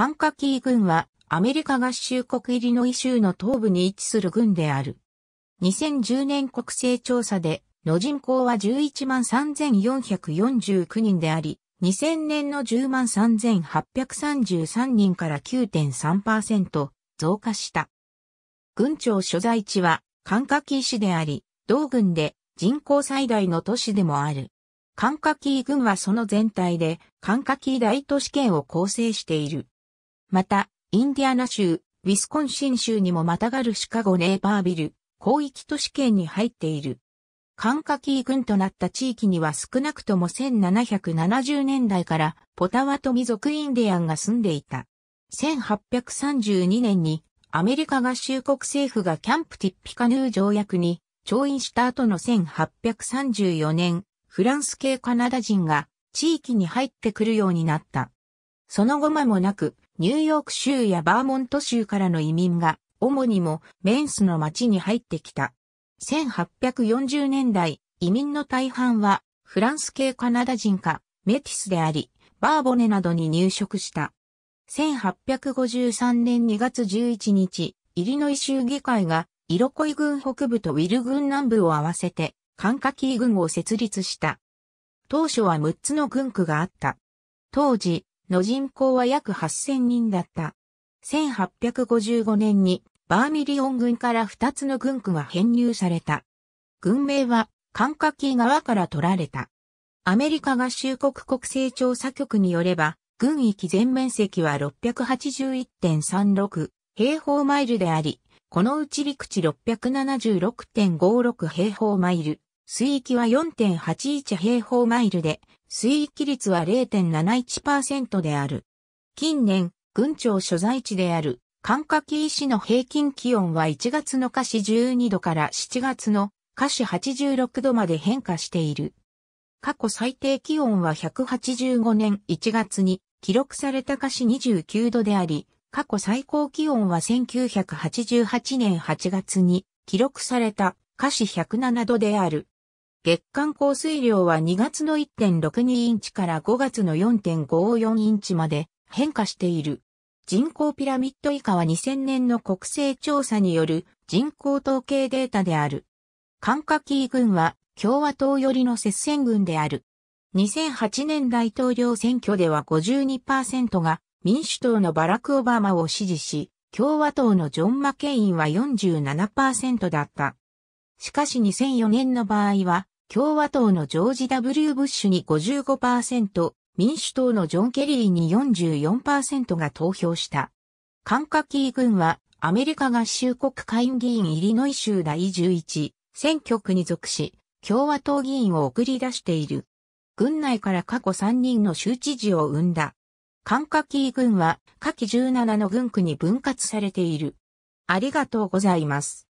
カンカキー軍はアメリカ合衆国イリノイ州の東部に位置する軍である。2010年国勢調査での人口は11万3449人であり、2000年の10 3833人から9.3%増加した。軍庁所在地はカンカキー市であり、同軍で人口最大の都市でもある。カンカキー軍はその全体でカンカキー大都市圏を構成している。また、インディアナ州、ウィスコンシン州にもまたがるシカゴネーバービル、広域都市圏に入っている。カンカキーとなった地域には少なくとも1770年代からポタワトミ族インディアンが住んでいた。1832年にアメリカ合衆国政府がキャンプティッピカヌー条約に調印した後の1834年、フランス系カナダ人が地域に入ってくるようになった。その後間もなく、ニューヨーク州やバーモント州からの移民が、主にもメンスの町に入ってきた。1840年代、移民の大半は、フランス系カナダ人か、メティスであり、バーボネなどに入植した。1853年2月11日、イリノイ州議会が、イロコイ軍北部とウィル軍南部を合わせて、カンカキー軍を設立した。当初は6つの軍区があった。当時、の人口は約8000人だった。1855年にバーミリオン軍から2つの軍区が編入された。軍名はカンカキーから取られた。アメリカ合衆国国勢調査局によれば、軍域全面積は681.36平方マイルであり、このうち陸地676.56平方マイル、水域は4.81平方マイルで、水域率は0.71%である。近年、群長所在地である、寒下紀石の平均気温は1月の下市12度から7月の下氏86度まで変化している。過去最低気温は185年1月に記録された下氏29度であり、過去最高気温は1988年8月に記録された下市107度である。月間降水量は2月の1.62インチから5月の4.54インチまで変化している。人口ピラミッド以下は2000年の国勢調査による人口統計データである。カンカキー軍は共和党寄りの接戦軍である。2008年大統領選挙では52%が民主党のバラク・オバマを支持し、共和党のジョン・マケインは47%だった。しかし2004年の場合は共和党のジョージ・ W・ ブッシュに55%、民主党のジョン・ケリーに44%が投票した。カンカキー軍はアメリカ合衆国会議員イリノイ州第11選挙区に属し、共和党議員を送り出している。軍内から過去3人の州知事を生んだ。カンカキー軍は下記17の軍区に分割されている。ありがとうございます。